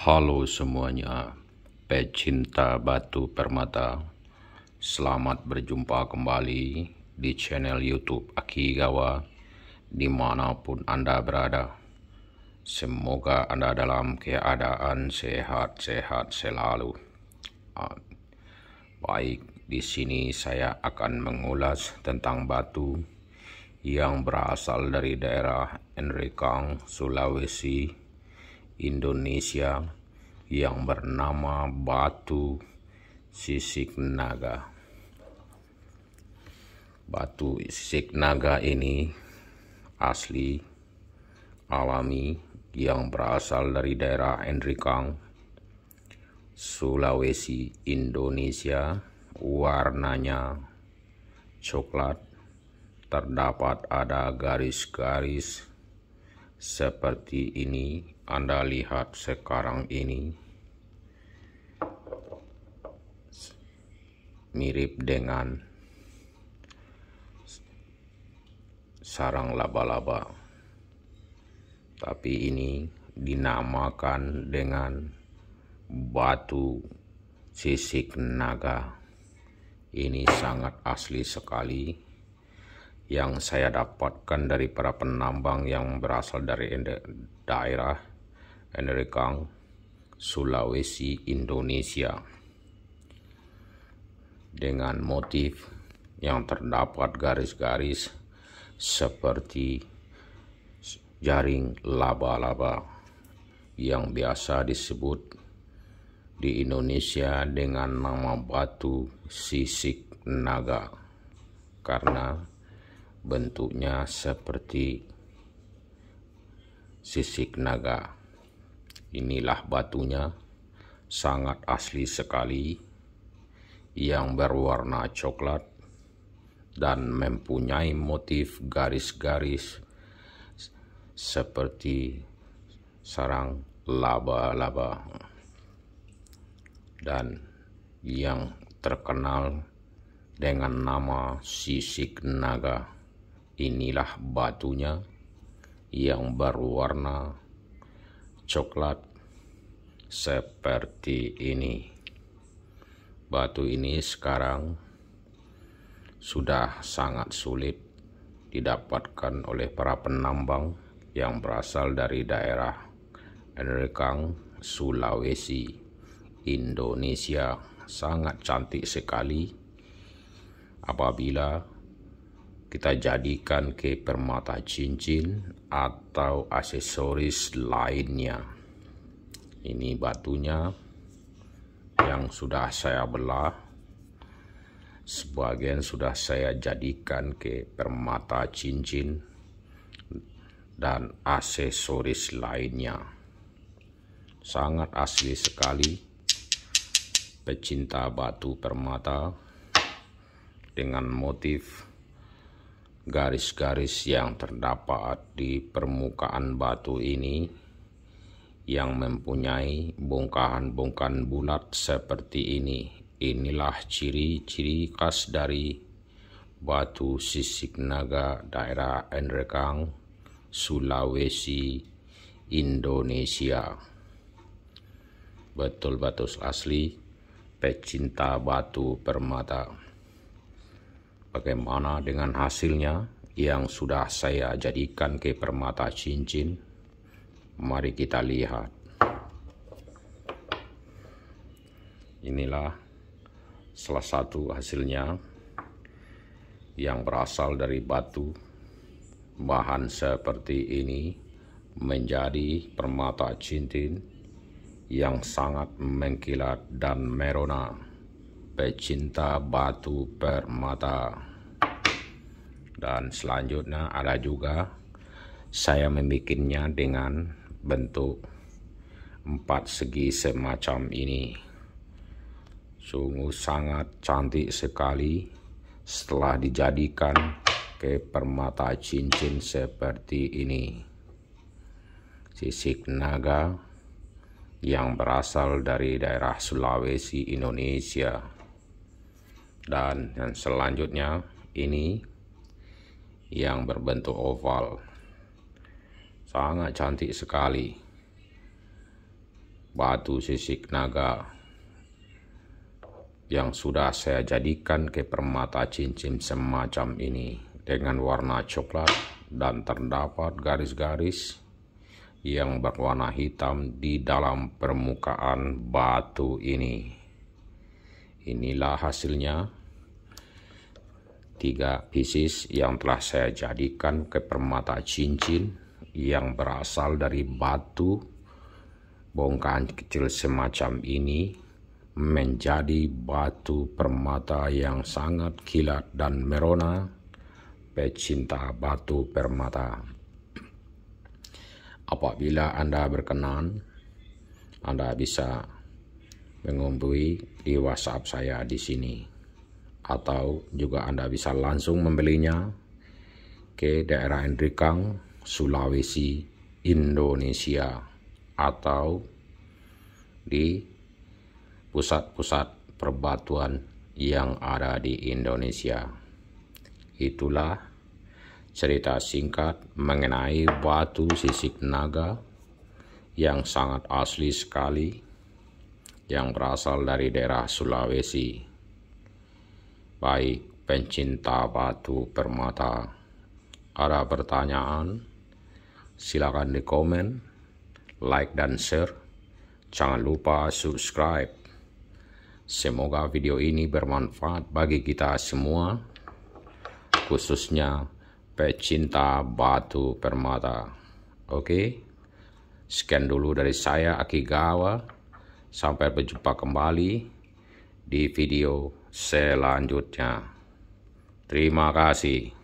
Halo semuanya, pecinta batu permata. Selamat berjumpa kembali di channel YouTube Akigawa dimanapun Anda berada. Semoga Anda dalam keadaan sehat-sehat selalu. Ah, baik, di sini saya akan mengulas tentang batu yang berasal dari daerah Enrikang, Sulawesi, Indonesia yang bernama Batu Sisik Naga. Batu Sisik Naga ini asli alami yang berasal dari daerah Endrikang, Sulawesi, Indonesia. Warnanya coklat terdapat ada garis-garis seperti ini Anda lihat sekarang ini mirip dengan sarang laba-laba tapi ini dinamakan dengan batu sisik naga ini sangat asli sekali yang saya dapatkan dari para penambang yang berasal dari daerah Enrekang, Sulawesi, Indonesia. Dengan motif yang terdapat garis-garis seperti jaring laba-laba yang biasa disebut di Indonesia dengan nama batu sisik naga karena bentuknya seperti sisik naga inilah batunya sangat asli sekali yang berwarna coklat dan mempunyai motif garis-garis seperti sarang laba-laba dan yang terkenal dengan nama sisik naga. Inilah batunya yang berwarna coklat seperti ini. Batu ini sekarang sudah sangat sulit didapatkan oleh para penambang yang berasal dari daerah Enrekang, Sulawesi, Indonesia sangat cantik sekali apabila kita jadikan ke permata cincin atau aksesoris lainnya ini batunya yang sudah saya belah sebagian sudah saya jadikan ke permata cincin dan aksesoris lainnya sangat asli sekali pecinta batu permata dengan motif garis-garis yang terdapat di permukaan batu ini yang mempunyai bongkahan-bongkahan bulat seperti ini. Inilah ciri-ciri khas dari batu sisik naga daerah Enrekang, Sulawesi, Indonesia. Betul betul asli, pecinta batu permata bagaimana dengan hasilnya yang sudah saya jadikan ke permata cincin mari kita lihat inilah salah satu hasilnya yang berasal dari batu bahan seperti ini menjadi permata cincin yang sangat mengkilat dan merona pecinta batu permata dan selanjutnya ada juga saya membuatnya dengan bentuk empat segi semacam ini sungguh sangat cantik sekali setelah dijadikan ke permata cincin seperti ini sisik naga yang berasal dari daerah Sulawesi Indonesia dan yang selanjutnya ini yang berbentuk oval sangat cantik sekali batu sisik naga yang sudah saya jadikan ke permata cincin semacam ini dengan warna coklat dan terdapat garis-garis yang berwarna hitam di dalam permukaan batu ini inilah hasilnya tiga pieces yang telah saya jadikan ke permata cincin yang berasal dari batu bongkahan kecil semacam ini menjadi batu permata yang sangat kilat dan merona pecinta batu permata apabila anda berkenan anda bisa mengumpui di WhatsApp saya di sini atau juga Anda bisa langsung membelinya ke daerah Endrikang, Sulawesi, Indonesia atau di pusat-pusat perbatuan yang ada di Indonesia. Itulah cerita singkat mengenai batu sisik naga yang sangat asli sekali yang berasal dari daerah Sulawesi baik pencinta batu permata. Ada pertanyaan? Silakan di komen, like dan share. Jangan lupa subscribe. Semoga video ini bermanfaat bagi kita semua, khususnya pecinta batu permata. Oke, sekian dulu dari saya, Aki Gawa Sampai berjumpa kembali di video selanjutnya. Terima kasih.